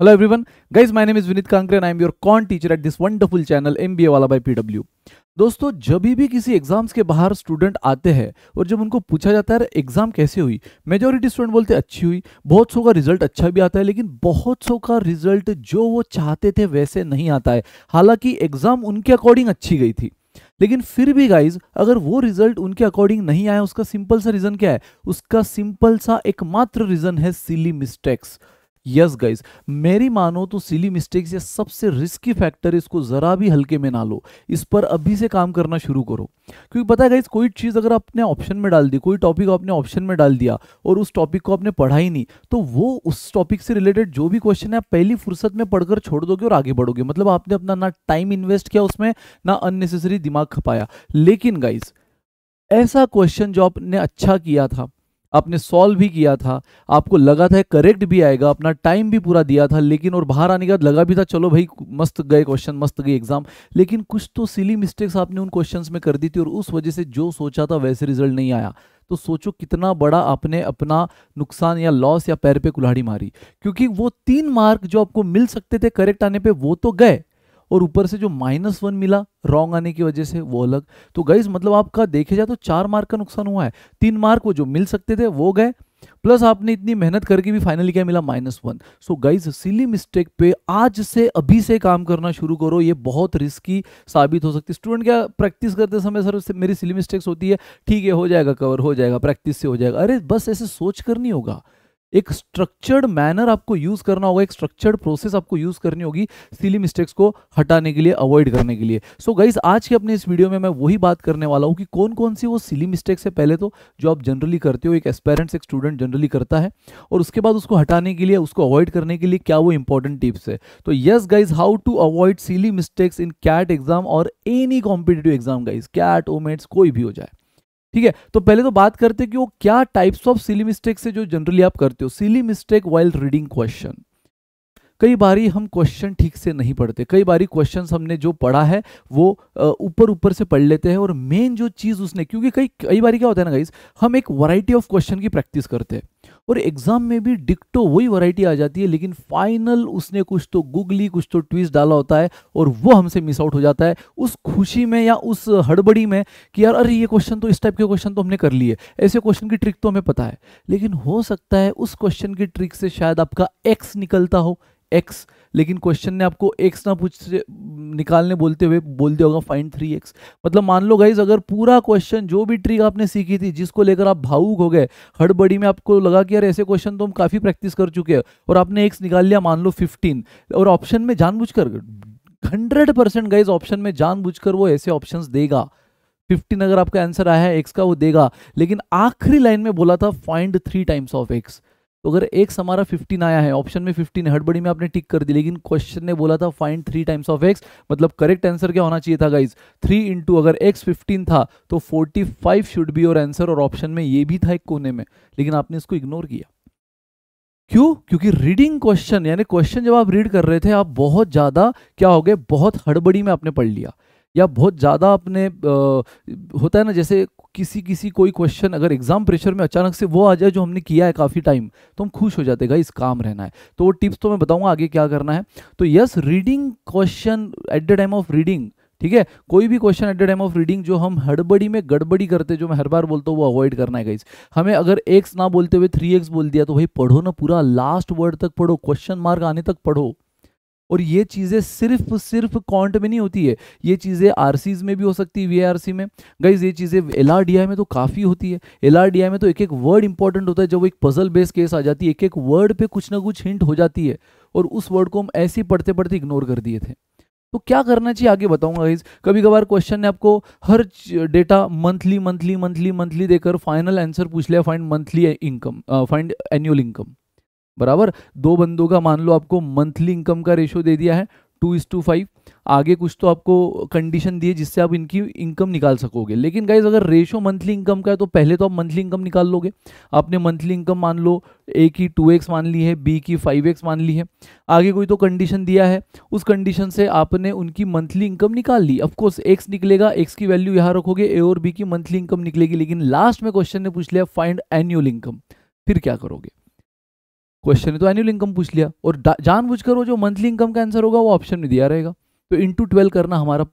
Hello everyone, guys. My name is Vinit Kankre and I am your con teacher at this wonderful channel MBA वाला by PW. दोस्तों जब भी किसी exams के बाहर student आते हैं और जब उनको पूछा जाता है एग्जाम कैसे हुई मेजोरिटी स्टूडेंट बोलते अच्छी हुई बहुत सौ का रिजल्ट अच्छा भी आता है लेकिन बहुत सौ का रिजल्ट जो वो चाहते थे वैसे नहीं आता है हालांकि एग्जाम उनके अकॉर्डिंग अच्छी गई थी लेकिन फिर भी गाइज अगर वो रिजल्ट उनके अकॉर्डिंग नहीं आया उसका सिंपल सा रीजन क्या है उसका सिंपल सा एकमात्र रीजन है सिली मिस्टेक्स यस गाइज मेरी मानो तो सिली मिस्टेक्स या सबसे रिस्की फैक्टर इसको ज़रा भी हल्के में ना लो इस पर अभी से काम करना शुरू करो क्योंकि पता है गाइज कोई चीज़ अगर आपने ऑप्शन में डाल दी कोई टॉपिक आपने ऑप्शन में डाल दिया और उस टॉपिक को आपने पढ़ा ही नहीं तो वो उस टॉपिक से रिलेटेड जो भी क्वेश्चन है आप पहली फुर्सत में पढ़कर छोड़ दोगे और आगे बढ़ोगे मतलब आपने अपना ना टाइम इन्वेस्ट किया उसमें ना अननेसेसरी दिमाग खपाया लेकिन गाइज़ ऐसा क्वेश्चन जो आपने अच्छा किया था आपने सॉल्व भी किया था आपको लगा था करेक्ट भी आएगा अपना टाइम भी पूरा दिया था लेकिन और बाहर आने के बाद लगा भी था चलो भाई मस्त गए क्वेश्चन मस्त गई एग्जाम लेकिन कुछ तो सिली मिस्टेक्स आपने उन क्वेश्चन में कर दी थी और उस वजह से जो सोचा था वैसे रिजल्ट नहीं आया तो सोचो कितना बड़ा आपने अपना नुकसान या लॉस या पैर पे कुल्हाड़ी मारी क्योंकि वो तीन मार्क जो आपको मिल सकते थे करेक्ट आने पे वो तो गए और ऊपर से जो माइनस वन मिला रॉन्ग आने की वजह से वो अलग तो गाइज मतलब आपका देखे जाए तो चार मार्क का नुकसान हुआ है तीन मार्क वो जो मिल सकते थे वो गए प्लस आपने इतनी मेहनत करके भी फाइनली क्या मिला minus one so guys silly mistake पे आज से अभी से काम करना शुरू करो ये बहुत रिस्की साबित हो सकती है स्टूडेंट क्या प्रैक्टिस करते समय सर मेरी सिली मिस्टेक्स होती है ठीक है हो जाएगा कवर हो जाएगा प्रैक्टिस से हो जाएगा अरे बस ऐसे सोच कर नहीं होगा एक स्ट्रक्चर्ड मैनर आपको यूज करना होगा एक स्ट्रक्चर्ड प्रोसेस आपको यूज करनी होगी सिली मिस्टेक्स को हटाने के लिए अवॉइड करने के लिए सो so गाइज आज के अपने इस वीडियो में मैं वही बात करने वाला हूँ कि कौन कौन सी वो सिली मिस्टेक्स है पहले तो जो आप जनरली करते हो एक एस्पेरेंट्स एक स्टूडेंट जनरली करता है और उसके बाद उसको हटाने के लिए उसको अवॉइड करने के लिए क्या वो इंपॉर्टेंट टिप्स है तो yes guys how to avoid silly mistakes in CAT exam और any competitive exam guys CAT OMETs कोई भी हो जाए ठीक है तो पहले तो बात करते कि वो क्या टाइप्स ऑफ सिली मिस्टेक से जो जनरली आप करते हो silly mistake while reading question कई बारी हम क्वेश्चन ठीक से नहीं पढ़ते कई बारी क्वेश्चन हमने जो पढ़ा है वो ऊपर ऊपर से पढ़ लेते हैं और मेन जो चीज़ उसने क्योंकि कई कई बारी क्या होता है ना गाइज हम एक वैरायटी ऑफ क्वेश्चन की प्रैक्टिस करते हैं और एग्जाम में भी डिक्टो वही वैरायटी आ जाती है लेकिन फाइनल उसने कुछ तो गुगली कुछ तो ट्विस्ट डाला होता है और वो हमसे मिस आउट हो जाता है उस खुशी में या उस हड़बड़ी में कि यार अरे ये क्वेश्चन तो इस टाइप के क्वेश्चन तो हमने कर लिए ऐसे क्वेश्चन की ट्रिक तो हमें पता है लेकिन हो सकता है उस क्वेश्चन की ट्रिक से शायद आपका एक्स निकलता हो एक्स लेकिन क्वेश्चन ने आपको एक्स ना पूछ निकालने बोलते हुए बोल दिया होगा फाइंड थ्री एक्स मतलब मान लो गाइज अगर पूरा क्वेश्चन जो भी ट्रिक आपने सीखी थी जिसको लेकर आप भावुक हो गए हड़बड़ी में आपको लगा कि यार ऐसे क्वेश्चन तो हम काफ़ी प्रैक्टिस कर चुके हैं और आपने एक्स निकाल लिया मान लो फिफ्टीन और ऑप्शन में जानबूझकर हंड्रेड परसेंट गाइज ऑप्शन में जानबूझकर वो ऐसे ऑप्शन देगा फिफ्टीन अगर आपका आंसर आया है एक्स का वो देगा लेकिन आखिरी लाइन में बोला था find three times of x तो अगर एक हमारा फिफ्टीन आया है ऑप्शन में फिफ्टीन हड़बड़ी में आपने टिक कर दी लेकिन क्वेश्चन ने बोला था find three times of x मतलब करेक्ट आंसर क्या होना चाहिए था गाइज थ्री इंटू अगर एक्स फिफ्टीन था तो forty five should be your answer और ऑप्शन में ये भी था एक कोने में लेकिन आपने इसको इग्नोर किया क्यों क्योंकि रीडिंग क्वेश्चन यानी क्वेश्चन जब आप रीड कर रहे थे आप बहुत ज़्यादा क्या हो गए बहुत हड़बड़ी में आपने पढ़ लिया या बहुत ज़्यादा अपने आ, होता है ना जैसे किसी किसी कोई क्वेश्चन अगर एग्जाम प्रेशर में अचानक से वो आ जाए जो हमने किया है काफ़ी टाइम तो हम खुश हो जाते इस काम रहना है तो वो टिप्स तो मैं बताऊंगा आगे क्या करना है तो yes reading question at the time of reading ठीक है कोई भी question at the time of reading जो हम हड़बड़ी में गड़बड़ी करते जो मैं हर बार बोलता हूँ वो अवॉइड करना है गाइज हमें अगर एक्स ना बोलते हुए थ्री एक्स बोल दिया तो भाई पढ़ो ना पूरा लास्ट वर्ड तक पढ़ो क्वेश्चन मार्क आने तक पढ़ो और ये चीज़ें सिर्फ सिर्फ कॉन्ट में नहीं होती है ये चीज़ें आर में भी हो सकती है वी में गाइज ये चीज़ें एल में तो काफ़ी होती है एल में तो एक एक वर्ड इंपॉर्टेंट होता है जब एक पजल बेस केस आ जाती है एक एक वर्ड पे कुछ ना कुछ हिंट हो जाती है और उस वर्ड को हम ऐसे ही पढ़ते पढ़ते इग्नोर कर दिए थे तो क्या करना चाहिए आगे बताऊंगा गाइज कभी कभार क्वेश्चन ने आपको हर data monthly monthly monthly monthly देकर फाइनल आंसर पूछ लिया find monthly income find annual income बराबर दो बंदों का मान लो आपको मंथली इनकम का रेशो दे दिया है टू इज टू फाइव आगे कुछ तो आपको कंडीशन दिए जिससे आप इनकी इनकम निकाल सकोगे लेकिन गाइज अगर रेशो मंथली इनकम का है तो पहले तो आप मंथली इनकम निकाल लोगे आपने मंथली इनकम मान लो ए की टू एक्स मान ली है बी की फाइव एक्स मान ली है आगे कोई तो कंडीशन दिया है उस कंडीशन से आपने उनकी मंथली इनकम निकाल ली अफकोर्स एक्स निकलेगा एक्स की वैल्यू यहाँ रखोगे ए और बी की मंथली इनकम निकलेगी लेकिन लास्ट में क्वेश्चन ने पूछ लिया फाइंड एनुअल इनकम फिर क्या करोगे क्वेश्चन है तो एनुअल इनकम पूछ लिया और जानबूझकर वो जो मंथली इनकम का आंसर होगा वो ऑप्शन में दिया रहेगा तो इन ट्वेल्व करना हमारा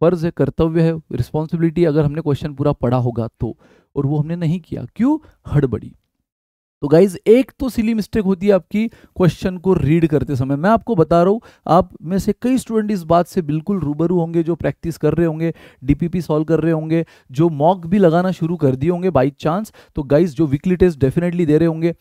फर्ज है कर्तव्य है रिस्पॉन्सिबिलिटी अगर हमने क्वेश्चन पूरा पढ़ा होगा तो और वो हमने नहीं किया क्यों हड़बड़ी तो गाइज एक तो सिली मिस्टेक होती है आपकी क्वेश्चन को रीड करते समय मैं आपको बता रहा हूँ आप में से कई स्टूडेंट इस बात से बिल्कुल रूबरू होंगे जो प्रैक्टिस कर रहे होंगे डीपीपी सॉल्व कर रहे होंगे जो मॉक भी लगाना शुरू कर दिए होंगे बाई चांस तो गाइज जो वीकली टेस्ट डेफिनेटली दे रहे होंगे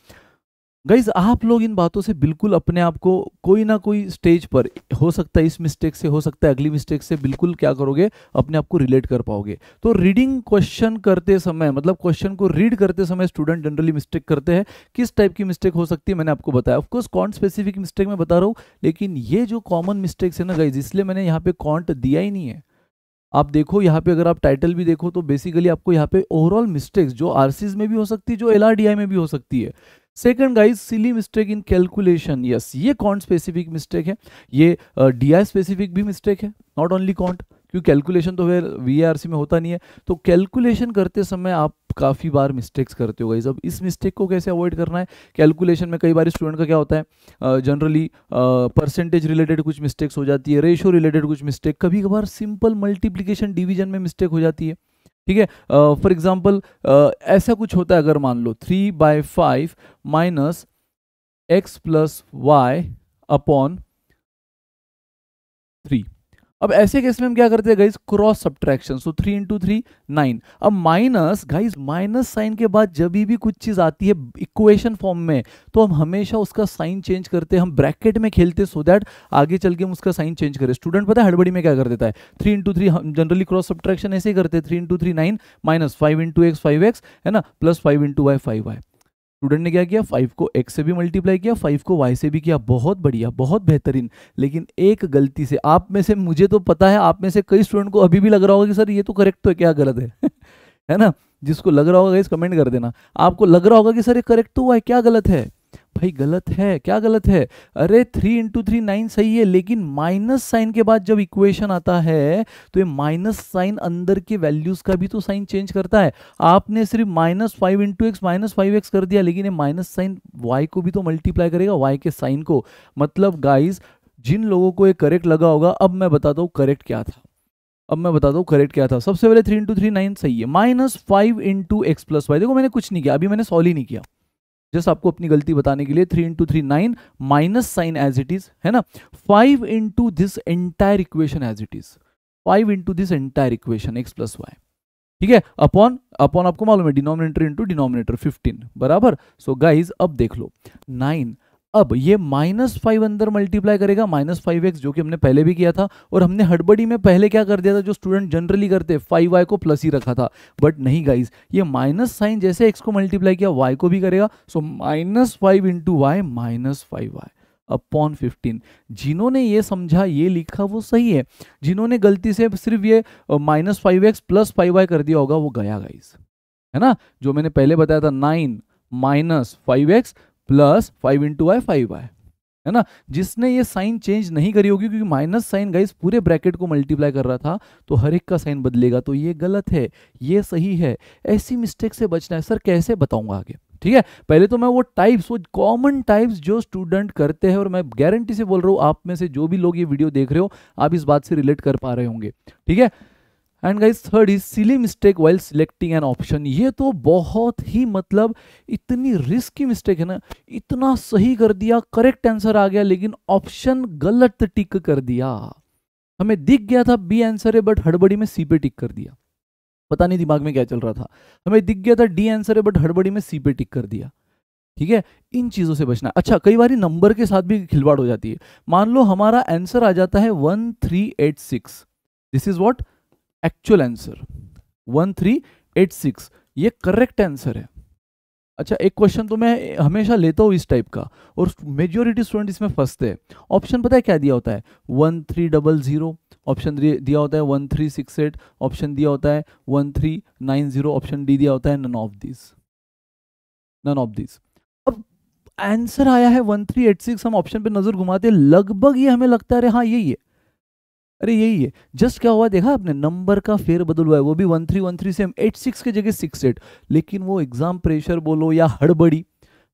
गाइज आप लोग इन बातों से बिल्कुल अपने आप को कोई ना कोई स्टेज पर हो सकता है इस मिस्टेक से हो सकता है अगली मिस्टेक से बिल्कुल क्या करोगे अपने आप को रिलेट कर पाओगे तो रीडिंग क्वेश्चन करते समय मतलब क्वेश्चन को रीड करते समय स्टूडेंट जनरली मिस्टेक करते हैं किस टाइप की मिस्टेक हो सकती है मैंने आपको बताया ऑफकोर्स कॉन्ट स्पेसिफिक मिस्टेक मैं बता रहा हूँ लेकिन ये जो कॉमन मिस्टेक्स है ना गाइज इसलिए मैंने यहाँ पे कॉन्ट दिया ही नहीं है आप देखो यहाँ पे अगर आप टाइटल भी देखो तो बेसिकली आपको यहाँ पे ओवरऑल मिस्टेक्स जो आरसीज में भी हो सकती है जो एल में भी हो सकती है second guys silly mistake in calculation yes ये कॉन्ट स्पेसिफिक मिस्टेक है ये डी आई स्पेसिफिक भी मिस्टेक है नॉट ओनली कॉन्ट क्योंकि कैलकुलेशन तो फिर वी में होता नहीं है तो कैलकुलेशन करते समय आप काफ़ी बार मिस्टेक्स करते हो गाइज अब इस मिस्टेक को कैसे अवॉइड करना है कैलकुलेशन में कई बार स्टूडेंट का क्या होता है जनरली परसेंटेज रिलेटेड कुछ मिस्टेक्स हो जाती है रेशो रिलेटेड कुछ मिस्टेक कभी कभार सिंपल मल्टीप्लीकेशन डिविजन में मिस्टेक हो जाती है ठीक है फॉर एग्जाम्पल ऐसा कुछ होता है अगर मान लो three by five minus x plus y upon three अब ऐसे केस में हम क्या करते हैं guys cross subtraction so three into three nine अब माइनस गाइज माइनस साइन के बाद जब भी कुछ चीज आती है इक्वेशन फॉर्म में तो हम हमेशा उसका साइन चेंज करते हैं हम ब्रैकेट में खेलते सो दैट आगे चल के हम उसका साइन चेंज करें स्टूडेंट पता है हड़बड़ी में क्या कर देता है थ्री इंटू थ्री हम जनरली क्रॉस सब्ट्रैक्शन ऐसे ही करते हैं three into three nine minus five into x five x है ना plus five into y five y student ने क्या किया फाइव को एक्स से भी मल्टीप्लाई किया फाइव को वाई से भी किया बहुत बढ़िया बहुत बेहतरीन लेकिन एक गलती से आप में से मुझे तो पता है आप में से कई स्टूडेंट को अभी भी लग रहा होगा कि सर ये तो करेक्ट तो है क्या गलत है है ना जिसको लग रहा होगा इस कमेंट कर देना आपको लग रहा होगा कि सर ये करेक्ट तो हुआ है क्या गलत है भाई गलत है क्या गलत है अरे थ्री इंटू थ्री नाइन सही है लेकिन माइनस साइन के बाद जब इक्वेशन आता है तो ये माइनस साइन अंदर के वैल्यूज का भी तो साइन चेंज करता है आपने सिर्फ minus five into x minus five x कर दिया लेकिन ये माइनस साइन वाई को भी तो मल्टीप्लाई करेगा वाई के साइन को मतलब गाइज जिन लोगों को ये करेक्ट लगा होगा अब मैं बताता हूँ करेक्ट क्या था अब मैं बताता हूँ करेक्ट क्या था सबसे पहले थ्री इंटू थ्री नाइन सही है minus five into x plus y देखो मैंने कुछ नहीं किया अभी मैंने सॉल्व ही नहीं किया जस्ट आपको अपनी गलती बताने के लिए three into three nine minus sign as it is है ना five into this entire equation as it is five into this entire equation x plus y ठीक है अपॉन अपॉन आपको मालूम है डिनोमिनेटर इंटू डिनोमिनेटर फिफ्टीन बराबर सो so guys अब देख लो नाइन अब ये माइनस फाइव अंदर मल्टीप्लाई करेगा माइनस फाइव एक्स जो कि हमने पहले भी किया था और हमने हड़बड़ी में पहले क्या कर दिया था जो स्टूडेंट जनरली करते हैं फाइव वाई को प्लस ही रखा था बट नहीं गाइज ये माइनस साइन जैसे एक्स को मल्टीप्लाई किया वाई को भी करेगा so minus five into y minus five y upon fifteen जिन्होंने ये समझा ये लिखा वो सही है जिन्होंने गलती से सिर्फ ये minus five x plus five y कर दिया होगा वो गया गाइज है ना जो मैंने पहले बताया था nine minus five x plus five into I five I है ना जिसने ये साइन चेंज नहीं करी होगी क्योंकि माइनस साइन गाइस पूरे ब्रैकेट को मल्टीप्लाई कर रहा था तो हर एक का साइन बदलेगा तो ये गलत है ये सही है ऐसी मिस्टेक से बचना है सर कैसे बताऊंगा आगे ठीक है पहले तो मैं वो टाइप्स वो कॉमन टाइप्स जो स्टूडेंट करते हैं और मैं गारंटी से बोल रहा हूँ आप में से जो भी लोग ये वीडियो देख रहे हो आप इस बात से रिलेट कर पा रहे होंगे ठीक है and guys third is silly mistake while selecting an option ये तो बहुत ही मतलब इतनी रिस्क की मिस्टेक है ना इतना सही कर दिया करेक्ट आंसर आ गया लेकिन ऑप्शन गलत टिक कर दिया हमें दिख गया था बी आंसर है बट हड़बड़ी में सी पे टिक कर दिया पता नहीं दिमाग में क्या चल रहा था हमें दिख गया था डी आंसर है बट हड़बड़ी में सी पे टिक कर दिया ठीक है इन चीज़ों से बचना अच्छा कई बार नंबर के साथ भी खिलवाड़ हो जाती है मान लो हमारा आंसर आ जाता है one three eight six this is what actual answer one three eight six ये करेक्ट आंसर है अच्छा एक क्वेश्चन तो मैं हमेशा लेता हूँ इस टाइप का और मेजोरिटी स्टूडेंट इसमें फंसते हैं ऑप्शन पता है क्या दिया होता है one three double zero option दिया होता है one three six eight option दिया होता है one three nine zero option D दिया होता है none of this none of this अब आंसर आया है वन थ्री एट सिक्स हम ऑप्शन पे नज़र घुमाते लगभग ये हमें लगता है अरे हाँ यही है अरे यही है जस्ट क्या हुआ देखा आपने नंबर का फेर बदल हुआ है वो भी वन थ्री वन थ्री से एट सिक्स की जगह सिक्स एट लेकिन वो एग्जाम प्रेशर बोलो या हड़बड़ी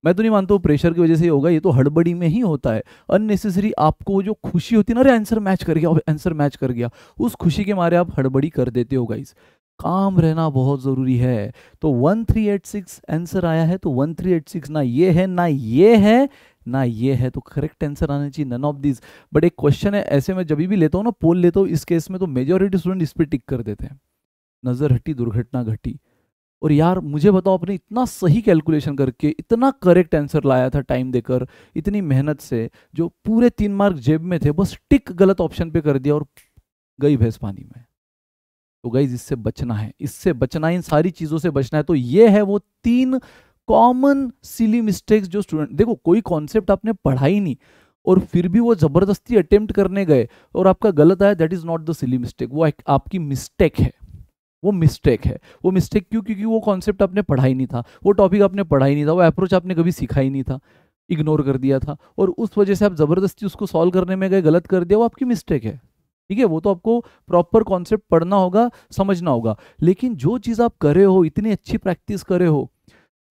मैं तो नहीं मानता हूँ प्रेशर की वजह से होगा ये तो हड़बड़ी में ही होता है अननेसेसरी आपको जो खुशी होती है ना अरे आंसर मैच कर गया आंसर मैच कर गया उस खुशी के मारे आप हड़बड़ी कर देते हो गाइस काम रहना बहुत ज़रूरी है तो 1386 आंसर आया है तो 1386 ना ये है ना ये है ना ये है तो करेक्ट आंसर आना चाहिए नन ऑफ दिस बट एक क्वेश्चन है ऐसे में जब भी लेता हूँ ना पोल लेता हूँ इस केस में तो मेजोरिटी स्टूडेंट इस पर टिक कर देते हैं नज़र हटी दुर्घटना घटी और यार मुझे बताओ आपने इतना सही कैलकुलेशन करके इतना करेक्ट आंसर लाया था टाइम देकर इतनी मेहनत से जो पूरे तीन मार्क जेब में थे बस टिक गलत ऑप्शन पे कर दिया और गई भैंस पानी में तो गई इससे बचना है इससे बचना है इन सारी चीज़ों से बचना है तो ये है वो तीन कॉमन सिली मिस्टेक्स जो स्टूडेंट देखो कोई कॉन्सेप्ट आपने पढ़ा ही नहीं और फिर भी वो ज़बरदस्ती अटेम्प्ट करने गए और आपका गलत आया that is not the silly mistake वो आपकी मिस्टेक है वो मिस्टेक है वो मिस्टेक क्यों क्योंकि वो कॉन्सेप्ट आपने पढ़ा ही नहीं था वो टॉपिक आपने पढ़ा ही नहीं था वो अप्रोच आपने कभी सीखा ही नहीं था इग्नोर कर दिया था और उस वजह से आप ज़बरदस्ती उसको सॉल्व करने में गए गलत कर दिया वो आपकी मिस्टेक है ठीक है वो तो आपको प्रॉपर कॉन्सेप्ट पढ़ना होगा समझना होगा लेकिन जो चीज़ आप करे हो इतनी अच्छी प्रैक्टिस करे हो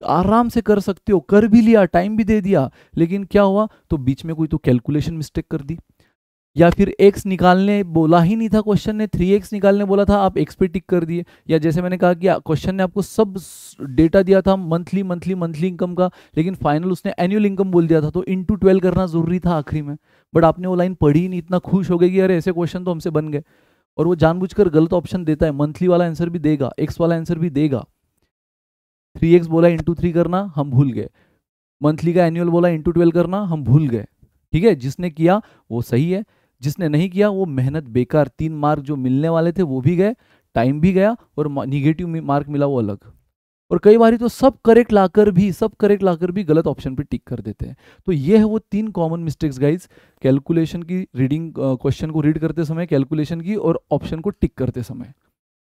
आराम से कर सकते हो कर भी लिया टाइम भी दे दिया लेकिन क्या हुआ तो बीच में कोई तो कैलकुलेशन मिस्टेक कर दी या फिर एक्स निकालने बोला ही नहीं था क्वेश्चन ने थ्री एक्स निकालने बोला था आप एक्स पे टिक कर दिए या जैसे मैंने कहा कि क्वेश्चन ने आपको सब डेटा दिया था मंथली मंथली मंथली इनकम का लेकिन फाइनल उसने एनुअल इनकम बोल दिया था तो इन टू ट्वेल्व करना जरूरी था आखिरी में बट आपने वो लाइन पढ़ी ही नहीं इतना खुश हो गया कि अरे ऐसे क्वेश्चन तो हमसे बन गए और वो जानबूझ गलत ऑप्शन देता है मंथली वाला आंसर भी देगा एक्स वाला आंसर भी देगा थ्री एक्स बोला इंटू थ्री करना हम भूल गए मंथली का एनुअल बोला इंटू ट्वेल्व करना हम भूल गए ठीक है जिसने किया वो सही है जिसने नहीं किया वो मेहनत बेकार तीन मार्क जो मिलने वाले थे वो भी गए टाइम भी गया और निगेटिव मार्क मिला वो अलग और कई बार तो सब करेक्ट लाकर भी सब करेक्ट लाकर भी गलत ऑप्शन पे टिक कर देते हैं तो ये है वो तीन कॉमन मिस्टेक्स गाइज कैलकुलेशन की रीडिंग क्वेश्चन को रीड करते समय कैलकुलेशन की और ऑप्शन को टिक करते समय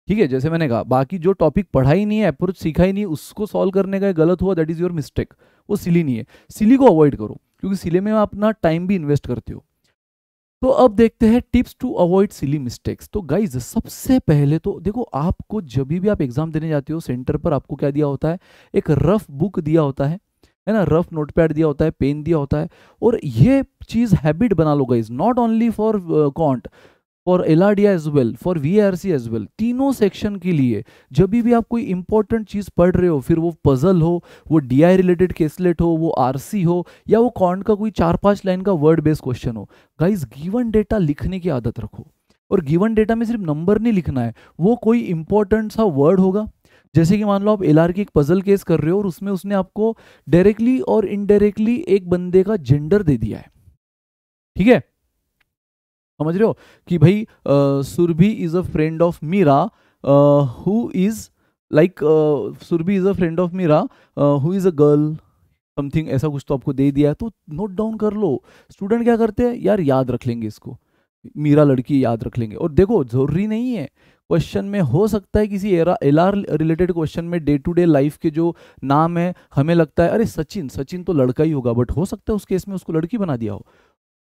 ठीक है जैसे मैंने कहा बाकी जो टॉपिक पढ़ा ही नहीं है अप्रोच सीखा ही नहीं उसको सॉल्व करने का गलत हुआ दैट इज योर मिस्टेक वो सिली नहीं है सिली को अवॉइड करो क्योंकि सिले में आप अपना टाइम भी इन्वेस्ट करते हो तो अब देखते हैं tips to avoid silly mistakes तो गाइज सबसे पहले तो देखो आपको जब भी आप एग्जाम देने जाते हो सेंटर पर आपको क्या दिया होता है एक रफ बुक दिया होता है है ना रफ नोटपैड दिया होता है पेन दिया होता है और ये चीज़ हैबिट बना लो guys not only for quant for L as well for V R C as well तीनों सेक्शन के लिए जब भी आप कोई इंपॉर्टेंट चीज़ पढ़ रहे हो फिर वो पजल हो वो डी आई रिलेटेड केसलेट हो वो आर हो या वो कॉन्ट का कोई चार पांच लाइन का वर्ड बेस्ड क्वेश्चन हो गाइज गिवन डेटा लिखने की आदत रखो और गिवन डेटा में सिर्फ नंबर नहीं लिखना है वो कोई इंपॉर्टेंट सा वर्ड होगा जैसे कि मान लो आप एल आर की एक पजल केस कर रहे हो और उसमें उसने आपको डायरेक्टली और इनडायरेक्टली एक बंदे का जेंडर दे दिया है ठीक है समझ रहे हो कि भाई Surabhi is a friend of Meera who is like Surabhi is a friend of Meera who is a girl something ऐसा कुछ तो आपको दे दिया है तो नोट डाउन कर लो स्टूडेंट क्या करते हैं यार याद रख लेंगे इसको मीरा लड़की याद रख लेंगे और देखो जरूरी नहीं है क्वेश्चन में हो सकता है किसी एरा एल आर रिलेटेड क्वेश्चन में डे टू डे लाइफ के जो नाम है हमें लगता है अरे सचिन सचिन तो लड़का ही होगा बट हो सकता है उस केस में उसको लड़की बना दिया हो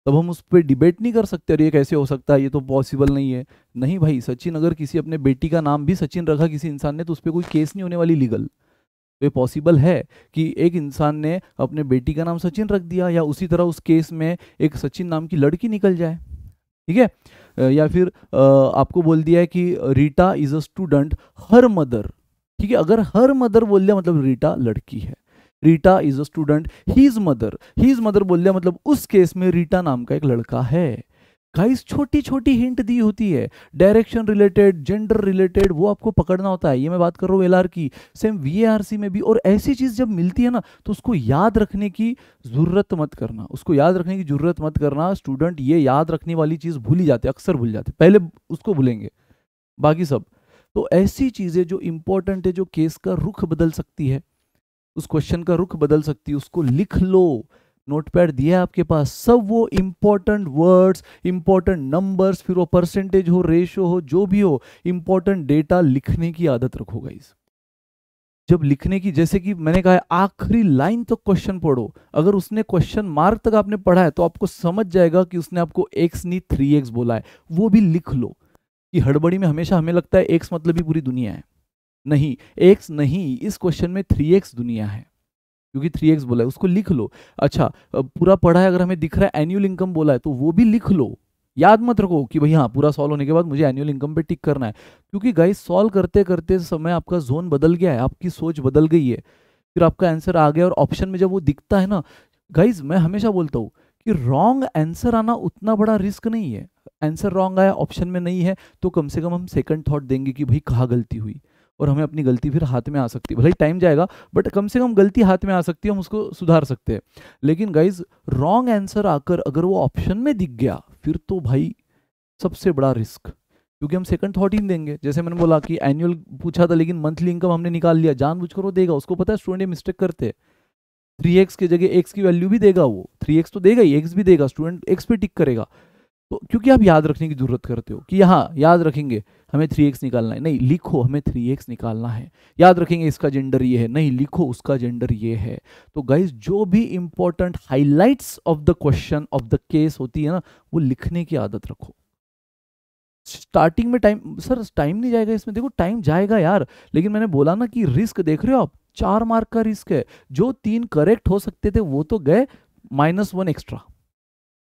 तब हम उस पर डिबेट नहीं कर सकते अरे ये कैसे हो सकता है ये तो पॉसिबल नहीं है नहीं भाई सचिन अगर किसी अपने बेटी का नाम भी सचिन रखा किसी इंसान ने तो उस पर कोई केस नहीं होने वाली लीगल तो ये पॉसिबल है कि एक इंसान ने अपने बेटी का नाम सचिन रख दिया या उसी तरह उस केस में एक सचिन नाम की लड़की निकल जाए ठीक है या फिर आपको बोल दिया है कि Rita is a student her mother ठीक है अगर हर मदर बोल दिया मतलब रीटा लड़की है Rita is a student his mother his mother बोल दिया मतलब उस केस में रीटा नाम का एक लड़का है गाइस छोटी छोटी हिंट दी होती है डायरेक्शन रिलेटेड जेंडर रिलेटेड वो आपको पकड़ना होता है ये मैं बात कर रहा हूँ एल की सेम वी में भी और ऐसी चीज़ जब मिलती है ना तो उसको याद रखने की ज़रूरत मत करना उसको याद रखने की ज़रूरत मत करना स्टूडेंट ये याद रखने वाली चीज़ भूल ही जाते अक्सर भूल जाते पहले उसको भूलेंगे बाकी सब तो ऐसी चीज़ें जो इंपॉर्टेंट है जो केस का रुख बदल सकती है उस क्वेश्चन का रुख बदल सकती है उसको लिख लो नोटपैड दिया है आपके पास सब वो इंपॉर्टेंट वर्ड्स इंपॉर्टेंट नंबर्स फिर वो परसेंटेज हो रेशो हो जो भी हो इंपॉर्टेंट डेटा लिखने की आदत रखो गाइस जब लिखने की जैसे कि मैंने कहा आखिरी लाइन तो क्वेश्चन पढ़ो अगर उसने क्वेश्चन मार्क तक आपने पढ़ा है तो आपको समझ जाएगा कि उसने आपको एक्स नी थ्री एक्स बोला है वो भी लिख लो कि हड़बड़ी में हमेशा हमें लगता है एक्स मतलब ही पूरी दुनिया है नहीं एक्स नहीं इस क्वेश्चन में थ्री एक्स दुनिया है क्योंकि थ्री एक्स बोला है उसको लिख लो अच्छा पूरा पढ़ा है अगर हमें दिख रहा है एनुअल इनकम बोला है तो वो भी लिख लो याद मत रखो कि भाई हाँ पूरा सॉल्व होने के बाद मुझे एनुअल इनकम पे टिक करना है क्योंकि गाइस सॉल्व करते करते समय आपका जोन बदल गया है आपकी सोच बदल गई है फिर आपका आंसर आ गया और ऑप्शन में जब वो दिखता है ना गाइज मैं हमेशा बोलता हूँ कि रॉन्ग आंसर आना उतना बड़ा रिस्क नहीं है आंसर रॉन्ग आया ऑप्शन में नहीं है तो कम से कम हम सेकंड थॉट देंगे कि भाई कहाँ गलती हुई और हमें अपनी गलती फिर हाथ में आ सकती है भले ही टाइम जाएगा बट कम से कम गलती हाथ में आ सकती है हम उसको सुधार सकते हैं लेकिन गाइज रॉन्ग आंसर आकर अगर वो ऑप्शन में दिख गया फिर तो भाई सबसे बड़ा रिस्क क्योंकि हम सेकंड थॉट ही देंगे जैसे मैंने बोला कि एनुअल पूछा था लेकिन मंथली इनकम हमने निकाल लिया जान बुझ वो देगा उसको पता है स्टूडेंट मिस्टेक करते हैं थ्री एक्स की जगह एक्स की वैल्यू भी देगा वो थ्री एक्स तो देगा ही एक्स भी देगा स्टूडेंट एक्स पे टिक करेगा तो क्योंकि आप याद रखने की ज़रूरत करते हो कि हाँ याद रखेंगे हमें थ्री एक्स निकालना है नहीं लिखो हमें थ्री एक्स निकालना है याद रखेंगे इसका जेंडर ये है नहीं लिखो उसका जेंडर ये है तो गाइज जो भी important highlights of the question of the case होती है ना वो लिखने की आदत रखो स्टार्टिंग में टाइम सर टाइम नहीं जाएगा इसमें देखो टाइम जाएगा यार लेकिन मैंने बोला ना कि रिस्क देख रहे हो आप चार मार्क का रिस्क है जो तीन करेक्ट हो सकते थे वो तो गए माइनस वन एक्स्ट्रा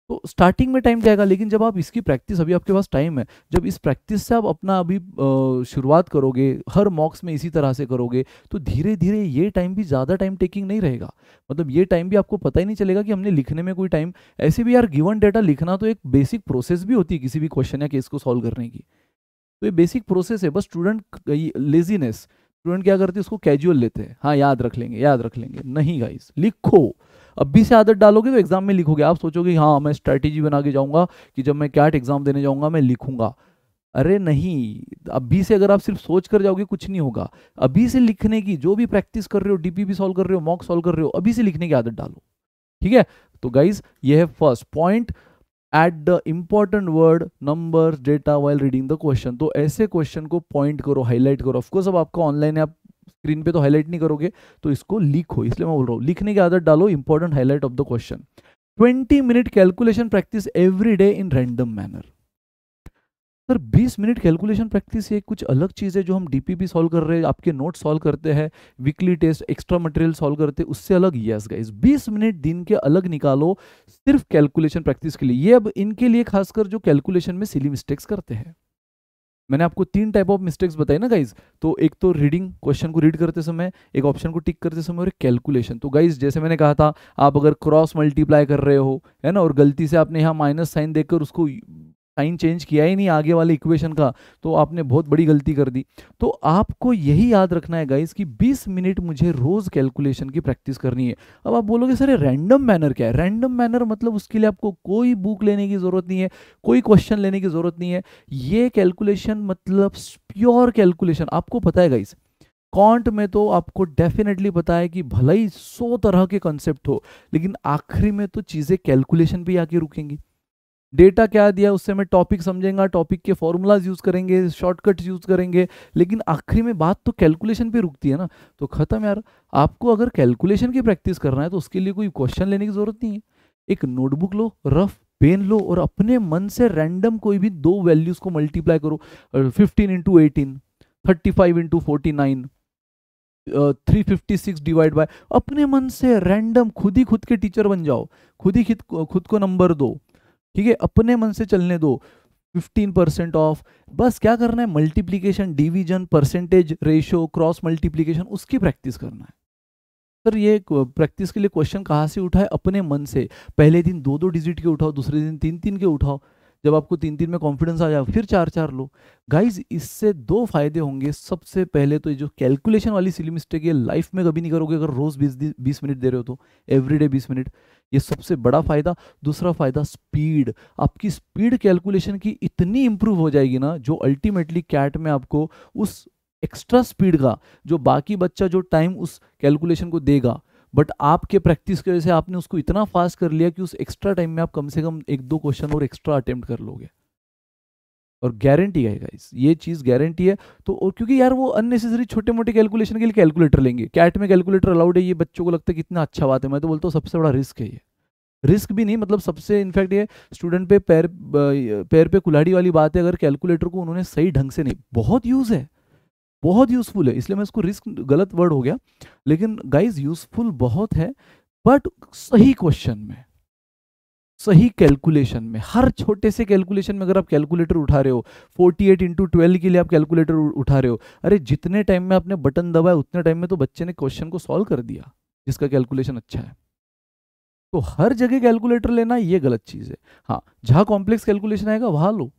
तो स्टार्टिंग में टाइम जाएगा लेकिन जब आप इसकी प्रैक्टिस अभी आपके पास टाइम है जब इस प्रैक्टिस से आप अपना अभी शुरुआत करोगे हर मॉक्स में इसी तरह से करोगे तो धीरे धीरे ये टाइम भी ज़्यादा टाइम टेकिंग नहीं रहेगा मतलब ये टाइम भी आपको पता ही नहीं चलेगा कि हमने लिखने में कोई टाइम ऐसे भी यार गिवन डेटा लिखना तो एक बेसिक प्रोसेस भी होती है किसी भी क्वेश्चन या केस को सॉल्व करने की तो ये बेसिक प्रोसेस है बस स्टूडेंट लेजीनेस स्टूडेंट क्या करते हैं उसको कैजुअल लेते हैं हाँ याद रख लेंगे याद रख लेंगे नहीं गाइस लिखो अभी से आदत डालोगे तो एग्जाम में लिखोगे आप सोचोगे हाँ मैं स्ट्रैटेजी बना के जाऊँगा कि जब मैं कैट एग्जाम देने जाऊँगा मैं लिखूंगा अरे नहीं अभी से अगर आप सिर्फ सोच कर जाओगे कुछ नहीं होगा अभी से लिखने की जो भी प्रैक्टिस कर रहे हो भी सॉल्व कर रहे हो मॉक सॉल्व कर रहे हो अभी से लिखने की आदत डालो ठीक है तो गाइज ये है first point at the important word number data while reading the question तो ऐसे क्वेश्चन को पॉइंट करो हाईलाइट करो ऑफकोर्स अब आपका ऑनलाइन आप स्क्रीन पे तो हाईलाइट नहीं करोगे तो इसको लीक हो इसलिए मैं बोल रहा हूँ लिखने की आदत डालो important highlight of the question twenty minute calculation practice every day in random manner sir 20 minute calculation practice ये कुछ अलग चीज़ है जो हम डीपीपी सॉल्व कर रहे हैं आपके नोट सॉल्व करते हैं weekly test extra material solve करते हैं उससे अलग यस गाइस 20 मिनट दिन के अलग निकालो सिर्फ कैलकुलेशन प्रैक्टिस के लिए ये अब इनके लिए खासकर जो कैलकुलेशन में सिली मिस्टेक्स करते हैं मैंने आपको तीन टाइप ऑफ मिस्टेक्स बताई ना गाइज तो एक तो रीडिंग क्वेश्चन को रीड करते समय एक ऑप्शन को टिक करते समय और कैलकुलेशन तो गाइज जैसे मैंने कहा था आप अगर क्रॉस मल्टीप्लाई कर रहे हो है ना और गलती से आपने यहाँ माइनस साइन देखकर उसको साइन चेंज किया ही नहीं आगे वाले इक्वेशन का तो आपने बहुत बड़ी गलती कर दी तो आपको यही याद रखना है गाइस कि 20 मिनट मुझे रोज़ कैलकुलेशन की प्रैक्टिस करनी है अब आप बोलोगे सर रैंडम मैनर क्या है रैंडम मैनर मतलब उसके लिए आपको कोई बुक लेने की ज़रूरत नहीं है कोई क्वेश्चन लेने की ज़रूरत नहीं है ये कैलकुलेशन मतलब प्योर कैलकुलेशन आपको पता है गाइस कॉन्ट में तो आपको डेफिनेटली पता है कि भले ही सौ तरह के कंसेप्ट हो लेकिन आखिरी में तो चीज़ें कैलकुलेशन पे आके रुकेंगी डेटा क्या दिया उससे मैं टॉपिक समझेंगे टॉपिक के फॉर्मूलाज यूज़ करेंगे शॉर्टकट्स यूज़ करेंगे लेकिन आखिरी में बात तो कैलकुलेशन पे रुकती है ना तो ख़त्म यार आपको अगर कैलकुलेशन की प्रैक्टिस करना है तो उसके लिए कोई क्वेश्चन लेने की ज़रूरत नहीं है एक नोटबुक लो रफ पेन लो और अपने मन से रैंडम कोई भी दो वैल्यूज़ को मल्टीप्लाई करो fifteen into eighteen thirty five into forty nine three fifty six divide by अपने मन से रैंडम खुद ही खुद के टीचर बन जाओ खुद ही खुद को नंबर दो ठीक है अपने मन से चलने दो 15 परसेंट ऑफ बस क्या करना है multiplication division percentage ratio cross multiplication उसकी प्रैक्टिस करना है सर ये प्रैक्टिस के लिए क्वेश्चन कहाँ से उठाए अपने मन से पहले दिन दो दो डिजिट के उठाओ दूसरे दिन तीन तीन के उठाओ जब आपको तीन तीन में कॉन्फिडेंस आ जाए फिर चार चार लो गाइज इससे दो फायदे होंगे सबसे पहले तो ये जो कैलकुलेशन वाली सिली मिस्टेक ये लाइफ में कभी नहीं करोगे अगर रोज़ बीस बीस मिनट दे रहे हो तो एवरीडे बीस मिनट ये सबसे बड़ा फायदा दूसरा फायदा स्पीड आपकी स्पीड कैलकुलेशन की इतनी इंप्रूव हो जाएगी ना जो अल्टीमेटली कैट में आपको उस एक्स्ट्रा स्पीड का जो बाकी बच्चा जो टाइम उस कैलकुलेशन को देगा बट आपके प्रैक्टिस की वजह से आपने उसको इतना फास्ट कर लिया कि उस एक्स्ट्रा टाइम में आप कम से कम एक दो क्वेश्चन और एक्स्ट्रा अटेम्प्ट कर लोगे और गारंटी है गाइस ये चीज़ गारंटी है तो और क्योंकि यार वो अननेसेसरी छोटे मोटे कैलकुलेशन के लिए कैलकुलेटर लेंगे कैट में कैलकुलेटर अलाउड है ये बच्चों को लगता है कितना अच्छा बात है मैं तो बोलता हूँ सबसे बड़ा रिस्क है ये रिस्क भी नहीं मतलब सबसे इनफैक्ट ये स्टूडेंट पे पैर पैर पे कुल्हाड़ी वाली बात है अगर कैलकुलेटर को उन्होंने सही ढंग से नहीं बहुत यूज़ है बहुत यूजफुल है इसलिए मैं इसको रिस्क गलत वर्ड हो गया लेकिन गाइज यूजफुल बहुत है बट सही क्वेश्चन में सही कैलकुलेशन में हर छोटे से कैलकुलेशन में अगर आप कैलकुलेटर उठा रहे हो 48 एट इंटू ट्वेल्व के लिए आप कैलकुलेटर उठा रहे हो अरे जितने टाइम में आपने बटन दबाया उतने टाइम में तो बच्चे ने क्वेश्चन को सॉल्व कर दिया जिसका कैलकुलेशन अच्छा है तो हर जगह कैलकुलेटर लेना ये गलत चीज़ है हाँ जहाँ कॉम्प्लेक्स कैलकुलेशन आएगा वहाँ लो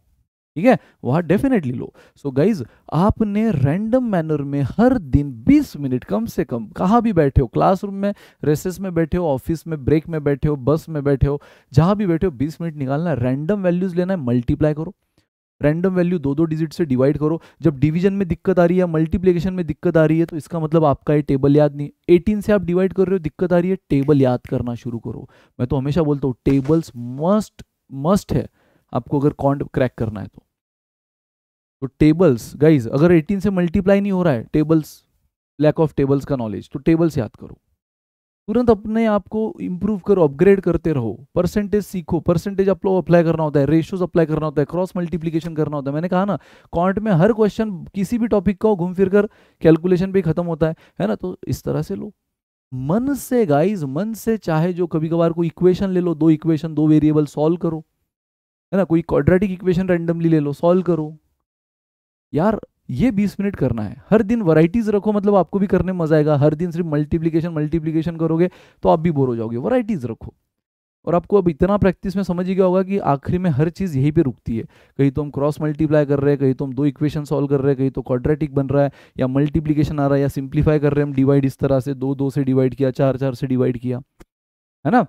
ठीक है वहां डेफिनेटली लो सो so गाइज आपने रैंडम मैनर में हर दिन 20 मिनट कम से कम कहाँ भी बैठे हो क्लासरूम में रेसेस में बैठे हो ऑफिस में ब्रेक में बैठे हो बस में बैठे हो जहां भी बैठे हो 20 मिनट निकालना रैंडम वैल्यूज लेना है मल्टीप्लाई करो रैंडम वैल्यू दो दो डिजिट से डिवाइड करो जब डिवीजन में दिक्कत आ रही है मल्टीप्लीकेशन में दिक्कत आ रही है तो इसका मतलब आपका ये टेबल याद नहीं 18 से आप डिवाइड कर रहे हो दिक्कत आ रही है टेबल याद करना शुरू करो मैं तो हमेशा बोलता हूँ टेबल्स मस्ट मस्ट है आपको अगर कॉन्ट क्रैक करना है तो तो टेबल्स गाइज अगर 18 से मल्टीप्लाई नहीं हो रहा है टेबल्स लैक ऑफ टेबल्स का नॉलेज तो टेबल्स याद करो तुरंत अपने आप को इम्प्रूव करो अपग्रेड करते रहो परसेंटेज सीखो परसेंटेज आप लोग अप्लाई करना होता है रेशियोज अप्लाई करना होता है क्रॉस मल्टीप्लीकेशन करना होता है मैंने कहा ना कॉन्ट में हर क्वेश्चन किसी भी टॉपिक का घूम फिर कर कैलकुलेशन भी खत्म होता है है ना तो इस तरह से लो मन से गाइज मन से चाहे जो कभी कभार कोई इक्वेशन ले लो दो इक्वेशन दो वेरिएबल सॉल्व करो है ना कोई क्वाड्रेटिक इक्वेशन रैंडमली ले लो सॉल्व करो यार ये 20 मिनट करना है हर दिन वराइटीज रखो मतलब आपको भी करने मजा आएगा हर दिन सिर्फ मल्टीप्लीकेशन मल्टीप्लीकेशन करोगे तो आप भी बोर हो जाओगे वराइटीज रखो और आपको अब इतना प्रैक्टिस में समझ ही गया होगा कि आखिरी में हर चीज़ यहीं पे रुकती है कहीं तो हम क्रॉस मल्टीप्लाई कर रहे हैं कहीं तो हम दो इक्वेशन सॉल्व कर रहे हैं कहीं तो क्वाड्रेटिक बन रहा है या मल्टीप्लीकेशन आ रहा है या सिंप्लीफाई कर रहे हैं हम डिवाइड इस तरह से दो दो से डिवाइड किया चार चार से डिवाइड किया है ना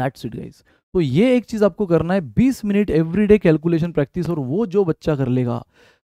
दैट्स इट गाइज तो ये एक चीज़ आपको करना है बीस minute every day calculation practice और वो जो बच्चा कर लेगा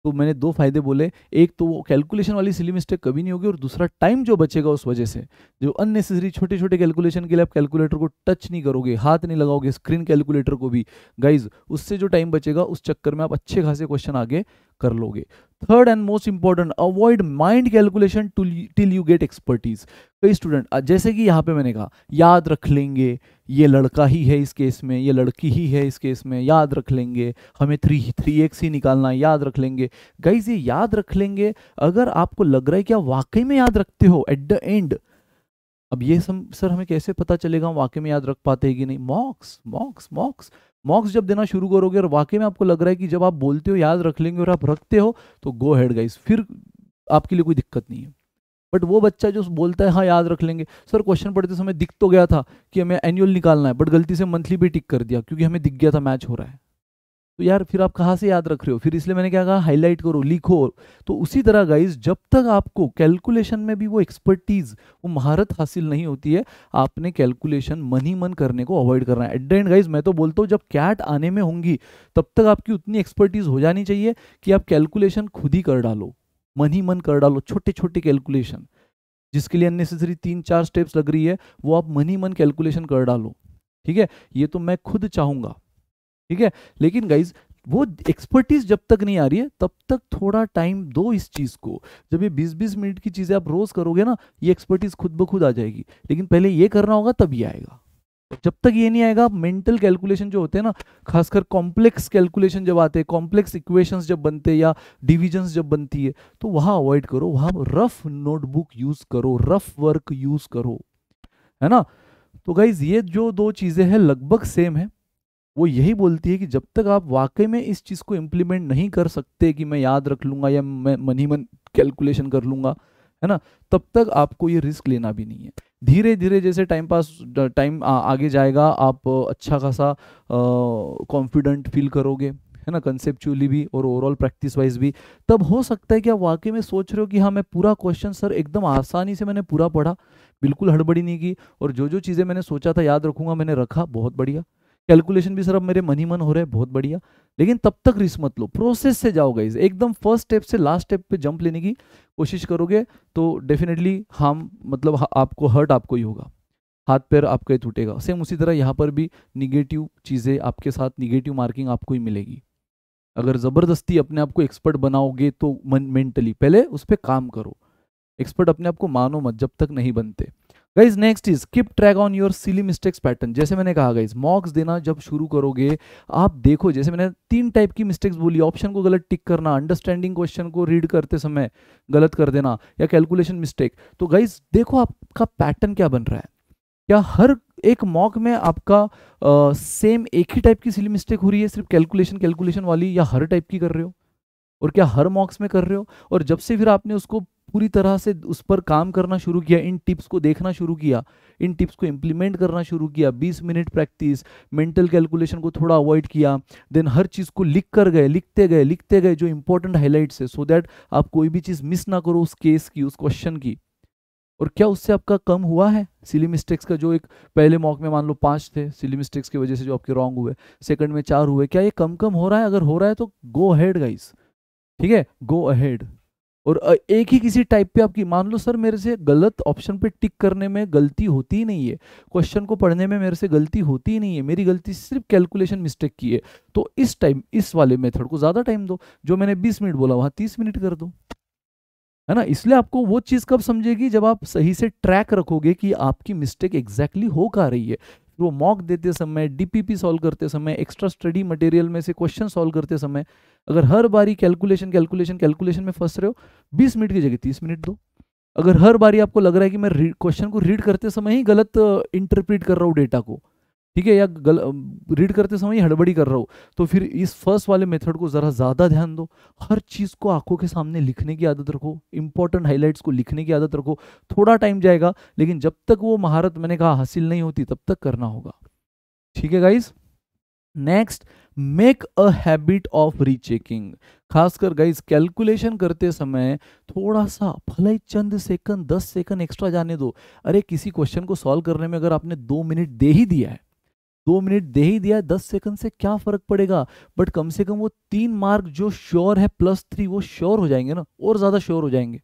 तो मैंने दो फायदे बोले एक तो वो कैलकुलेशन वाली सिली मिस्टेक कभी नहीं होगी और दूसरा टाइम जो बचेगा उस वजह से जो अननेसेसरी छोटे छोटे कैलकुलेशन के लिए आप कैलकुलेटर को टच नहीं करोगे हाथ नहीं लगाओगे स्क्रीन कैलकुलेटर को भी गाइज उससे जो टाइम बचेगा उस चक्कर में आप अच्छे खासे क्वेश्चन आगे कर लोगे third and most important avoid mind calculation till you get expertise कई स्टूडेंट जैसे कि यहाँ पे मैंने कहा याद रख लेंगे ये लड़का ही है इस केस में ये लड़की ही है इस केस में याद रख लेंगे हमें थ्री थ्री एक्स ही निकालना है याद रख लेंगे गाइज ये याद रख लेंगे अगर आपको लग रहा है कि आप वाकई में याद रखते हो एट द एंड अब ये सम सर हमें कैसे पता चलेगा हम वाकई में याद रख पाते हैं कि नहीं मॉक्स मॉक्स मॉक्स मॉक्स जब देना शुरू करोगे और वाकई में आपको लग रहा है कि जब आप बोलते हो याद रख लेंगे और आप रखते हो तो गो हैड गाइस फिर आपके लिए कोई दिक्कत नहीं है बट वो बच्चा जो बोलता है हाँ याद रख लेंगे सर क्वेश्चन पढ़ते समय दिख तो गया था कि हमें एनुअल निकालना है बट गलती से मंथली भी टिक कर दिया क्योंकि हमें दिख गया था मैच हो रहा है तो यार फिर आप कहाँ से याद रख रहे हो फिर इसलिए मैंने क्या कहा हाईलाइट करो लिखो तो उसी तरह गाइज जब तक आपको कैलकुलेशन में भी वो एक्सपर्टीज वो महारत हासिल नहीं होती है आपने कैलकुलेशन मन ही मन करने को अवॉइड करना है एट द एंड गाइज मैं तो बोलता हूँ जब कैट आने में होंगी तब तक आपकी उतनी एक्सपर्टीज हो जानी चाहिए कि आप कैलकुलेशन खुद ही कर डालो मन ही मन कर डालो छोटे छोटे कैलकुलेशन जिसके लिए अननेसेसरी तीन चार स्टेप्स लग रही है वो आप मन ही मन कैलकुलेशन कर डालो ठीक है ये तो मैं खुद चाहूंगा ठीक है लेकिन गाइज वो एक्सपर्टीज जब तक नहीं आ रही है तब तक थोड़ा टाइम दो इस चीज को जब ये 20-20 मिनट की चीजें आप रोज करोगे ना ये एक्सपर्टीज खुद ब खुद आ जाएगी लेकिन पहले ये करना होगा तब ये आएगा जब तक ये नहीं आएगा मेंटल कैलकुलेशन जो होते हैं ना खासकर कॉम्प्लेक्स कैलकुलेशन जब आते हैं कॉम्प्लेक्स इक्वेशंस जब बनते हैं या डिविजन्स जब बनती है तो वहां अवॉइड करो वहां रफ नोटबुक यूज करो रफ वर्क यूज करो है ना तो गाइज ये जो दो चीजें हैं लगभग सेम है वो यही बोलती है कि जब तक आप वाकई में इस चीज़ को इम्प्लीमेंट नहीं कर सकते कि मैं याद रख लूँगा या मैं मन ही मन कैलकुलेशन कर लूँगा है ना तब तक आपको ये रिस्क लेना भी नहीं है धीरे धीरे जैसे टाइम पास टाइम आगे जाएगा आप अच्छा खासा कॉन्फिडेंट फील करोगे है ना कंसेप्चुअली भी और ओवरऑल प्रैक्टिस वाइज भी तब हो सकता है कि आप वाकई में सोच रहे हो कि हाँ मैं पूरा क्वेश्चन सर एकदम आसानी से मैंने पूरा पढ़ा बिल्कुल हड़बड़ी नहीं की और जो जो चीज़ें मैंने सोचा था याद रखूंगा मैंने रखा बहुत बढ़िया कैलकुलेशन भी सर अब मेरे मन ही मन हो रहे हैं बहुत बढ़िया लेकिन तब तक रिस्क मत लो प्रोसेस से जाओ गाइज एकदम फर्स्ट स्टेप से लास्ट स्टेप पे जंप लेने की कोशिश करोगे तो डेफिनेटली हार्म मतलब हा, आपको हर्ट आपको ही होगा हाथ पैर आपका ही टूटेगा सेम उसी तरह यहाँ पर भी निगेटिव चीज़ें आपके साथ निगेटिव मार्किंग आपको ही मिलेगी अगर ज़बरदस्ती अपने आप को एक्सपर्ट बनाओगे तो मन मेंटली पहले उस पर काम करो एक्सपर्ट अपने आप को मानो मत जब तक नहीं बनते guys next is keep track on your silly mistakes pattern जैसे मैंने कहा गाइज मॉक्स देना जब शुरू करोगे आप देखो जैसे मैंने तीन टाइप की मिस्टेक्स बोली ऑप्शन को गलत टिक करना अंडरस्टैंडिंग क्वेश्चन को रीड करते समय गलत कर देना या कैलकुलेशन मिस्टेक तो गाइज देखो आपका पैटर्न क्या बन रहा है क्या हर एक मॉक में आपका आ, सेम एक ही टाइप की सिली मिस्टेक हो रही है सिर्फ कैलकुलेशन कैलकुलेशन वाली या हर टाइप की कर रहे हो और क्या हर मॉक्स में कर रहे हो और जब से फिर आपने उसको पूरी तरह से उस पर काम करना शुरू किया इन टिप्स को देखना शुरू किया इन टिप्स को इम्प्लीमेंट करना शुरू किया 20 मिनट प्रैक्टिस मेंटल कैलकुलेशन को थोड़ा अवॉइड किया देन हर चीज़ को लिख कर गए लिखते गए लिखते गए जो इंपॉर्टेंट हाईलाइट्स है सो so दैट आप कोई भी चीज़ मिस ना करो उस केस की उस क्वेश्चन की और क्या उससे आपका कम हुआ है सिली मिस्टेक्स का जो एक पहले मॉक में मान लो पांच थे सिली मिस्टेक्स की वजह से जो आपके रॉन्ग हुए सेकंड में चार हुए क्या ये कम कम हो रहा है अगर हो रहा है तो गो अहेड गाइस ठीक है गो अहेड और एक ही किसी टाइप पे आपकी मान लो सर मेरे से गलत ऑप्शन पे टिक करने में गलती होती ही नहीं है क्वेश्चन को पढ़ने में मेरे से गलती होती ही नहीं है मेरी गलती सिर्फ कैलकुलेशन मिस्टेक की है तो इस टाइम इस वाले मेथड को ज़्यादा टाइम दो जो मैंने बीस मिनट बोला वहां तीस मिनट कर दो है ना इसलिए आपको वो चीज़ कब समझेगी जब आप सही से ट्रैक रखोगे कि आपकी मिस्टेक एग्जैक्टली exactly हो का रही है वो मॉक देते समय डीपीपी सॉल्व करते समय एक्स्ट्रा स्टडी मटेरियल में से क्वेश्चन सॉल्व करते समय अगर हर बारी कैलकुलेशन कैलकुलेशन कैलकुलेशन में फंस रहे हो बीस मिनट की जगह तीस मिनट दो अगर हर बारी आपको लग रहा है कि मैं क्वेश्चन को रीड करते समय ही गलत इंटरप्रिट कर रहा हूँ डेटा को ठीक है या गल रीड करते समय हड़बड़ी कर रहा हो तो फिर इस फर्स्ट वाले मेथड को ज़रा ज़्यादा ध्यान दो हर चीज़ को आंखों के सामने लिखने की आदत रखो इंपॉर्टेंट हाईलाइट्स को लिखने की आदत रखो थोड़ा टाइम जाएगा लेकिन जब तक वो महारत मैंने कहा हासिल नहीं होती तब तक करना होगा ठीक है guys next make a habit of rechecking खासकर गाइज कैलकुलेशन करते समय थोड़ा सा भलाई चंद सेकंड दस सेकंड एक्स्ट्रा जाने दो अरे किसी क्वेश्चन को सॉल्व करने में अगर आपने दो मिनट दे ही दिया है दो मिनट दे ही दिया दस सेकंड से क्या फर्क पड़ेगा बट कम से कम वो तीन मार्क जो श्योर है प्लस थ्री वो श्योर हो जाएंगे ना और ज़्यादा श्योर हो जाएंगे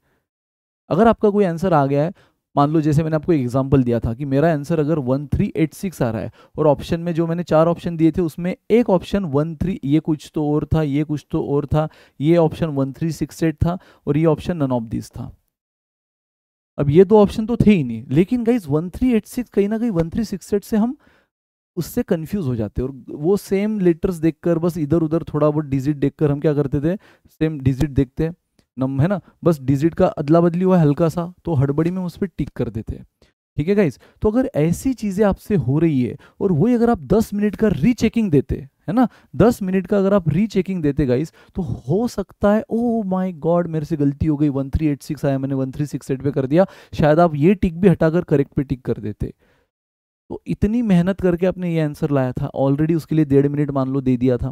अगर आपका कोई आंसर आ गया है मान लो जैसे मैंने आपको एक एग्जाम्पल दिया था कि मेरा आंसर अगर वन आ रहा है और ऑप्शन में जो मैंने चार ऑप्शन दिए थे उसमें एक ऑप्शन वन ये कुछ तो और था ये कुछ तो और था ये ऑप्शन वन था और ये ऑप्शन नन ऑफ दिस था अब ये दो ऑप्शन तो थे ही नहीं लेकिन गाइज 1386 कहीं ना कहीं 1368 से हम उससे कंफ्यूज हो जाते और वो सेम लेटर्स देखकर बस इधर उधर थोड़ा बहुत डिजिट देखकर हम क्या करते थे सेम डिजिट देखते नम है ना बस डिजिट का अदला बदली हुआ हल्का सा तो हड़बड़ी में उस पर टिक कर देते ठीक है गाइज तो अगर ऐसी चीज़ें आपसे हो रही है और वही अगर आप 10 मिनट का रीचेकिंग देते है ना 10 मिनट का अगर आप रीचेकिंग देते गाइज तो हो सकता है ओ माय गॉड मेरे से गलती हो गई 1386 आया मैंने 1368 पे कर दिया शायद आप ये टिक भी हटाकर करेक्ट पे टिक कर देते तो इतनी मेहनत करके आपने ये आंसर लाया था ऑलरेडी उसके लिए डेढ़ मिनट मान लो दे दिया था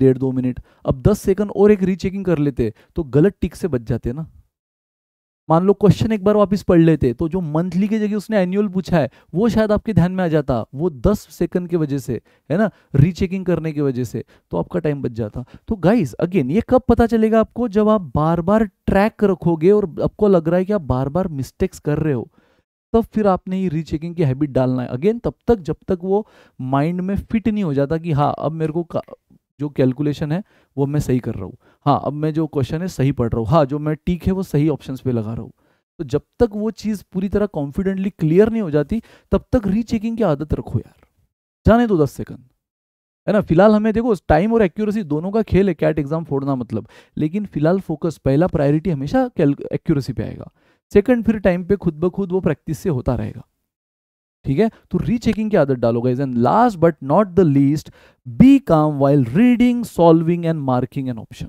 डेढ़ दो मिनट अब दस सेकंड और एक रीचेकिंग कर लेते तो गलत टिक से बच जाते ना मान लो क्वेश्चन एक बार वापस पढ़ लेते तो जो मंथली की जगह उसने एनुअल पूछा है वो शायद आपके ध्यान में आ जाता वो दस सेकंड की वजह से है ना रीचेकिंग करने की वजह से तो आपका टाइम बच जाता तो गाइस अगेन ये कब पता चलेगा आपको जब आप बार बार ट्रैक रखोगे और आपको लग रहा है कि आप बार बार मिस्टेक्स कर रहे हो तब फिर आपने ये रीचेकिंग की हैबिट डालना है अगेन तब तक जब तक वो माइंड में फिट नहीं हो जाता कि हाँ अब मेरे को जो कैलकुलेशन है वो मैं सही कर रहा हूँ हाँ अब मैं जो क्वेश्चन है सही पढ़ रहा हूँ हाँ जो मैं टीक है वो सही ऑप्शंस पे लगा रहा हूँ तो जब तक वो चीज़ पूरी तरह कॉन्फिडेंटली क्लियर नहीं हो जाती तब तक रीचेकिंग की आदत रखो यार जाने दो दस सेकंड है ना फिलहाल हमें देखो टाइम और एक्यूरेसी दोनों का खेल है कैट एग्जाम फोड़ना मतलब लेकिन फिलहाल फोकस पहला प्रायोरिटी हमेशा एक्यूरेसी पे आएगा सेकंड फिर टाइम पे खुद ब खुद वो प्रैक्टिस से होता रहेगा ठीक है तो रीचेकिंग की आदत डालोगे is and last but not the least be calm while reading solving and marking an option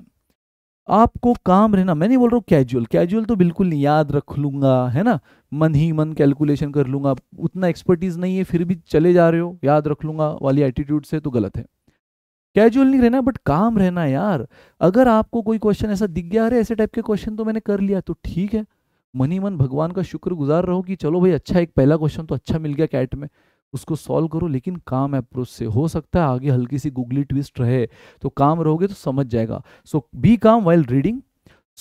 आपको काम रहना मैं नहीं बोल रहा हूँ कैजुअल कैजुअल तो बिल्कुल नहीं याद रख लूंगा है ना मन ही मन कैलकुलेशन कर लूंगा उतना एक्सपर्टीज नहीं है फिर भी चले जा रहे हो याद रख लूंगा वाली एटीट्यूड से तो गलत है कैजुअल नहीं रहना बट काम रहना यार अगर आपको कोई क्वेश्चन ऐसा दिख गया अरे ऐसे टाइप के क्वेश्चन तो मैंने कर लिया तो ठीक है मन ही मन भगवान का शुक्र गुजार रहो कि चलो भाई अच्छा एक पहला क्वेश्चन तो अच्छा मिल गया कैट में उसको सॉल्व करो लेकिन काम अप्रोच से हो सकता है आगे हल्की सी गुगली ट्विस्ट रहे तो काम रहोगे तो समझ जाएगा so be calm while reading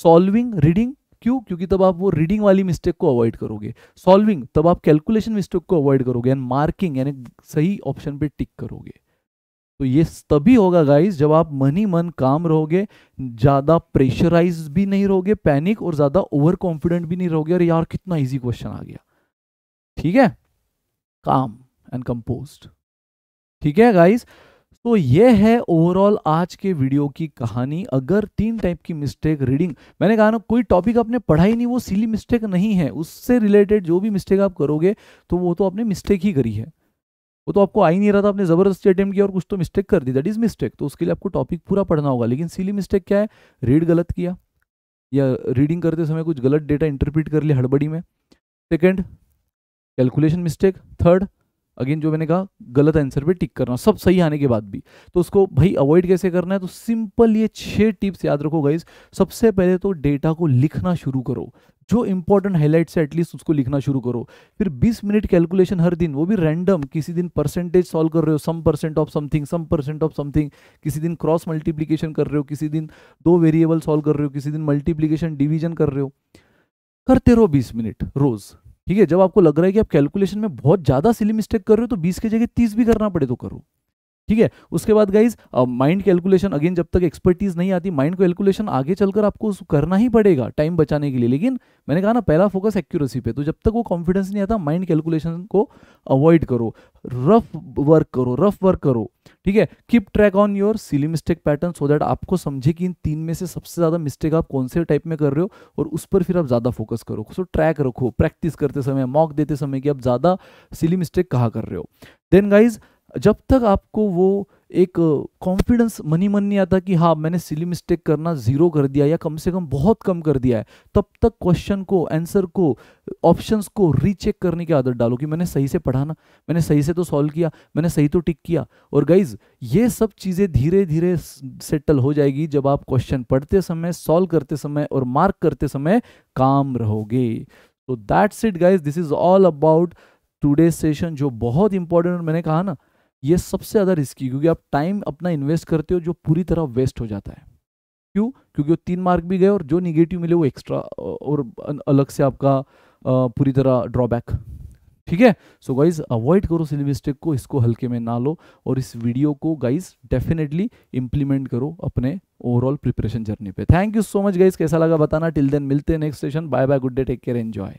solving reading क्यों क्योंकि तब आप वो रीडिंग वाली मिस्टेक को अवॉइड करोगे सॉल्विंग तब आप कैलकुलेशन मिस्टेक को अवॉइड करोगे एंड मार्किंग यानी सही ऑप्शन पे टिक करोगे तो ये तभी होगा गाइस जब आप मन ही मन काम रहोगे ज़्यादा प्रेशराइज भी नहीं रहोगे पैनिक और ज़्यादा ओवर कॉन्फिडेंट भी नहीं रहोगे और यार कितना इजी क्वेश्चन आ गया ठीक है काम एंड कंपोज ठीक है गाइस तो ये है ओवरऑल आज के वीडियो की कहानी अगर तीन टाइप की मिस्टेक रीडिंग मैंने कहा ना कोई टॉपिक आपने पढ़ा ही नहीं वो सिली मिस्टेक नहीं है उससे रिलेटेड जो भी मिस्टेक आप करोगे तो वो तो आपने मिस्टेक ही करी है वो तो आपको आ ही नहीं रहा था आपने ज़बरदस्ती अटेम्प्ट किया और कुछ तो मिस्टेक कर दी दैट इज़ मिस्टेक तो उसके लिए आपको टॉपिक पूरा पढ़ना होगा लेकिन सीली मिस्टेक क्या है रीड गलत किया या रीडिंग करते समय कुछ गलत डेटा इंटरप्रिट कर लिया हड़बड़ी में second calculation mistake third again जो मैंने कहा गलत आंसर पे टिक करना सब सही आने के बाद भी तो उसको भाई अवॉइड कैसे करना है तो सिंपल ये छह टिप्स याद रखो गाइज सबसे पहले तो डेटा को लिखना शुरू करो जो इंपॉर्टेंट हाईलाइट्स है एटलीस्ट उसको लिखना शुरू करो फिर 20 मिनट कैलकुलेशन हर दिन वो भी रैंडम किसी दिन परसेंटेज सॉल्व कर रहे हो some percent of something some percent of something किसी दिन क्रॉस मल्टीप्लीकेशन कर रहे हो किसी दिन दो वेरिएबल सॉल्व कर रहे हो किसी दिन मल्टीप्लीकेशन डिवीजन कर रहे हो करते रहो 20 मिनट रोज़ ठीक है जब आपको लग रहा है कि आप कैलकुलेशन में बहुत ज्यादा सिली मिस्टेक कर रहे हो तो बीस की जगह तीस भी करना पड़े तो करो ठीक है उसके बाद गाइज माइंड कैलकुलेशन अगेन जब तक एक्सपर्टीज नहीं आती माइंड कैलकुलेशन आगे चलकर आपको करना ही पड़ेगा टाइम बचाने के लिए लेकिन मैंने कहा ना पहला फोकस एक्यूरेसी पे तो जब तक वो कॉन्फिडेंस नहीं आता माइंड कैलकुलेशन को अवॉइड करो रफ वर्क करो रफ वर्क करो ठीक है keep track on your silly mistake pattern so that आपको समझे कि इन तीन में से सबसे ज्यादा मिस्टेक आप कौन से टाइप में कर रहे हो और उस पर फिर आप ज्यादा फोकस करो सो ट्रैक रखो प्रैक्टिस करते समय मॉक देते समय कि आप ज्यादा सिली मिस्टेक कहाँ कर रहे हो देन गाइज जब तक आपको वो एक कॉन्फिडेंस मनी मन नहीं आता कि हाँ मैंने सिली मिस्टेक करना ज़ीरो कर दिया या कम से कम बहुत कम कर दिया है तब तक क्वेश्चन को आंसर को ऑप्शंस को रीचेक करने की आदत डालो कि मैंने सही से पढ़ा ना मैंने सही से तो सॉल्व किया मैंने सही तो टिक किया और गाइज ये सब चीज़ें धीरे धीरे सेटल हो जाएगी जब आप क्वेश्चन पढ़ते समय सॉल्व करते समय और मार्क करते समय काम रहोगे तो that's it guys this is all about today session जो बहुत इंपॉर्टेंट मैंने कहा ना ये सबसे ज़्यादा रिस्की क्योंकि आप टाइम अपना इन्वेस्ट करते हो जो पूरी तरह वेस्ट हो जाता है क्यों क्योंकि वो तीन मार्क भी गए और जो निगेटिव मिले वो एक्स्ट्रा और अलग से आपका पूरी तरह ड्रॉबैक ठीक है सो गाइज अवॉइड करो सिली मिस्टेक को इसको हल्के में ना लो और इस वीडियो को गाइज डेफिनेटली इंप्लीमेंट करो अपने ओवरऑल प्रिपरेशन जर्नी पे thank you so much guys कैसा लगा बताना टिल देन मिलते हैं next session bye bye good day take care enjoy